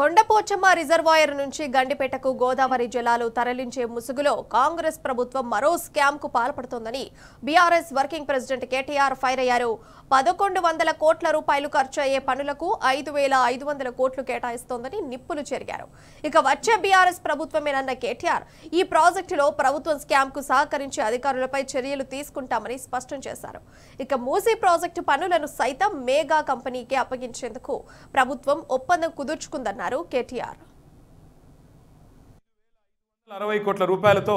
Kondapochamma reservoir నుంచి గండిపేటకు గోదావరి జలాలు తరలించే ముసుగులో కాంగ్రెస్ ప్రభుత్వం మరో స్కామ్ కు పాల్పడుతోందని BRS working president KTR fire అయ్యారు పదకొండు వందల కోట్ల రూపాయలు ఖర్చు అయ్యే పనులకు ఐదు వేల ఐదు వందల కోట్లు కేటాయిస్తోందని నిప్పులు చెరిగారు ఇక వచ్చే బీఆర్ఎస్ ప్రభుత్వమేనన్న కేటీఆర్ ఈ ప్రాజెక్టులో ప్రభుత్వం స్కామ్ కు సహకరించే అధికారులపై చర్యలు తీసుకుంటామని స్పష్టం చేశారు ఇక మూసీ ప్రాజెక్టు పనులను సైతం మేఘా కంపెనీకి అప్పగించేందుకు ప్రభుత్వం ఒప్పందం కుదుర్చుకుందని కాదన్నారు కేటీఆర్ అరవై కోట్ల రూపాయలతో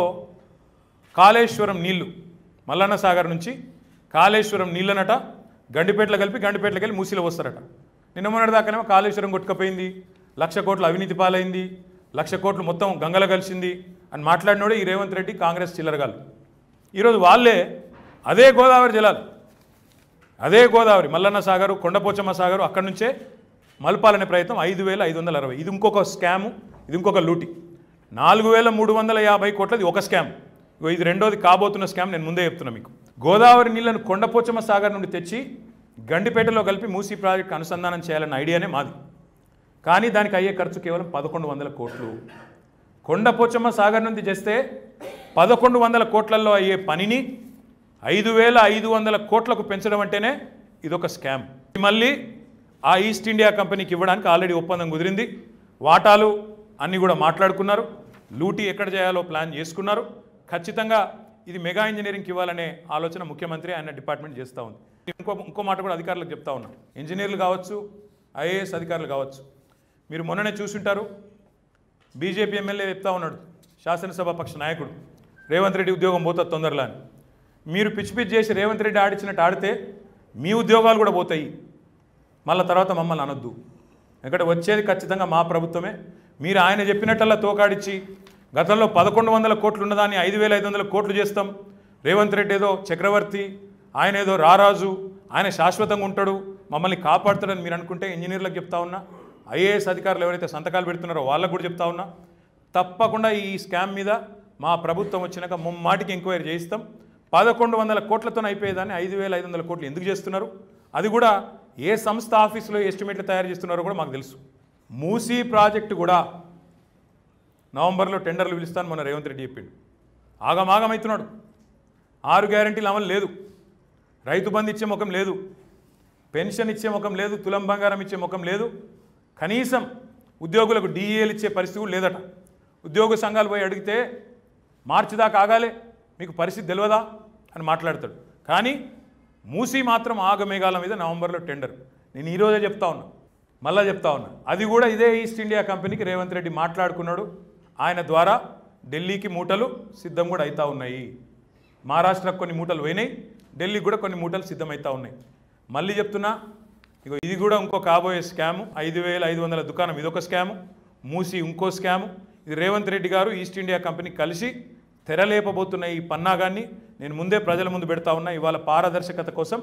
కాళేశ్వరం నీళ్లు మల్లన్న సాగర్ నుంచి కాళేశ్వరం నీళ్ళనట గండిపేటలో కలిపి గండిపేటలోకి కలిపి మూసీలో వస్తారట నిన్న మొన్నటిదాకానేమో కాళేశ్వరం కొట్టుకపోయింది లక్ష కోట్లు అవినీతి పాలైంది లక్ష కోట్లు మొత్తం గంగలో కలిసింది అని మాట్లాడినోడే ఈ రేవంత్ రెడ్డి కాంగ్రెస్ చిల్లరగాలు ఈరోజు వాళ్ళే అదే గోదావరి జలాలు అదే గోదావరి మల్లన్న సాగరు కొండపోచమ్మ సాగరు అక్కడి నుంచే మలపాలనే ప్రయత్నం ఐదు వేల ఐదు వందల అరవై ఇది ఇంకొక స్కాము ఇది ఇంకొక లూటి నాలుగు వేల మూడు వందల యాభై కోట్లది ఒక స్కామ్ ఇది రెండోది కాబోతున్న స్కామ్ నేను ముందే చెప్తున్నా మీకు గోదావరి నీళ్లను కొండపోచమ్మ సాగర్ నుండి తెచ్చి గండిపేటలో కలిపి మూసీ ప్రాజెక్టు అనుసంధానం చేయాలన్న ఐడియానే మాది కానీ దానికి అయ్యే ఖర్చు కేవలం పదకొండు వందల కోట్లు కొండపోచమ్మ సాగర్ నుండి చేస్తే పదకొండు వందల కోట్లలో అయ్యే పనిని ఐదు వేల ఐదు వందల కోట్లకు పెంచడం అంటేనే ఇదొక స్కామ్ మళ్ళీ ఆ ఈస్ట్ ఇండియా కంపెనీకి ఇవ్వడానికి ఆల్రెడీ ఒప్పందం కుదిరింది వాటాలు అన్నీ కూడా మాట్లాడుకున్నారు లూటీ ఎక్కడ చేయాలో ప్లాన్ చేసుకున్నారు ఖచ్చితంగా ఇది మెగా ఇంజనీరింగ్కి ఇవ్వాలనే ఆలోచన ముఖ్యమంత్రి ఆయన డిపార్ట్మెంట్ చేస్తూ ఉంది ఇంకో ఇంకో మాట కూడా అధికారులకు చెప్తా ఉన్నా ఇంజనీర్లు కావచ్చు ఐఏఎస్ అధికారులు కావచ్చు మీరు మొన్ననే చూసుంటారు బీజేపీ ఎమ్మెల్యే చెప్తా ఉన్నాడు శాసనసభ పక్ష నాయకుడు రేవంత్ రెడ్డి ఉద్యోగం పోతుంది తొందరలో అని మీరు పిచ్చి పిచ్చి చేసి రేవంత్ రెడ్డి ఆడిచ్చినట్టు ఆడితే మీ ఉద్యోగాలు కూడా పోతాయి మళ్ళీ తర్వాత మమ్మల్ని అనొద్దు ఎందుకంటే వచ్చేది ఖచ్చితంగా మా ప్రభుత్వమే మీరు ఆయన చెప్పినట్టల్లా తోకాడిచ్చి గతంలో పదకొండు వందల కోట్లు ఉన్నదాన్ని ఐదు వేల ఐదు వందల కోట్లు చేస్తాం రేవంత్ రెడ్డి ఏదో చక్రవర్తి ఆయన ఏదో రారాజు ఆయన శాశ్వతంగా ఉంటాడు మమ్మల్ని కాపాడుతాడని మీరు అనుకుంటే ఇంజనీర్లకు చెప్తా ఉన్నా ఐఏఎస్ అధికారులు ఎవరైతే సంతకాలు పెడుతున్నారో వాళ్ళకు కూడా చెప్తా ఉన్నా తప్పకుండా ఈ స్కామ్ మీద మా ప్రభుత్వం వచ్చినాక ముమ్మాటికి ఎంక్వైరీ చేయిస్తాం పదకొండు వందల కోట్లతో అయిపోయేదాన్ని ఐదు వేల ఐదు వందల కోట్లు ఎందుకు చేస్తున్నారు అది కూడా ఏ సంస్థ ఆఫీసులో ఎస్టిమేట్లు తయారు చేస్తున్నారో కూడా మాకు తెలుసు మూసీ ప్రాజెక్టు కూడా నవంబర్లో టెండర్లు పిలుస్తాను మొన్న రేవంత్ రెడ్డి చెప్పిండు ఆగమాగమవుతున్నాడు ఆరు గ్యారంటీలు అమలు లేదు రైతు బంధు ఇచ్చే ముఖం లేదు పెన్షన్ ఇచ్చే ముఖం లేదు తులం బంగారం ఇచ్చే ముఖం లేదు కనీసం ఉద్యోగులకు డిఏలు ఇచ్చే పరిస్థితి కూడా లేదట ఉద్యోగ సంఘాలు పోయి అడిగితే మార్చి దాకా ఆగాలి మీకు పరిస్థితి తెలియదా అని మాట్లాడతాడు కానీ మూసి మాత్రం ఆగమేఘాల మీద నవంబర్లో టెండర్ నేను ఈరోజే చెప్తా ఉన్నా మళ్ళీ చెప్తా ఉన్నా అది కూడా ఇదే ఈస్ట్ ఇండియా కంపెనీకి రేవంత్ రెడ్డి మాట్లాడుకున్నాడు ఆయన ద్వారా ఢిల్లీకి మూటలు సిద్ధం కూడా అవుతూ ఉన్నాయి మహారాష్ట్రకు కొన్ని మూటలు పోయినాయి ఢిల్లీకి కూడా కొన్ని మూటలు సిద్ధమవుతా ఉన్నాయి మళ్ళీ చెప్తున్నా ఇక ఇది కూడా ఇంకో కాబోయే స్కాము ఐదు వేల ఐదు వందల దుకాణం ఇదొక స్కాము మూసి ఇంకో స్కాము ఇది రేవంత్ రెడ్డి గారు ఈస్ట్ ఇండియా కంపెనీ కలిసి తెరలేపబోతున్న ఈ పన్నాగాన్ని నేను ముందే ప్రజల ముందు పెడతా ఉన్నా ఇవాళ పారదర్శకత కోసం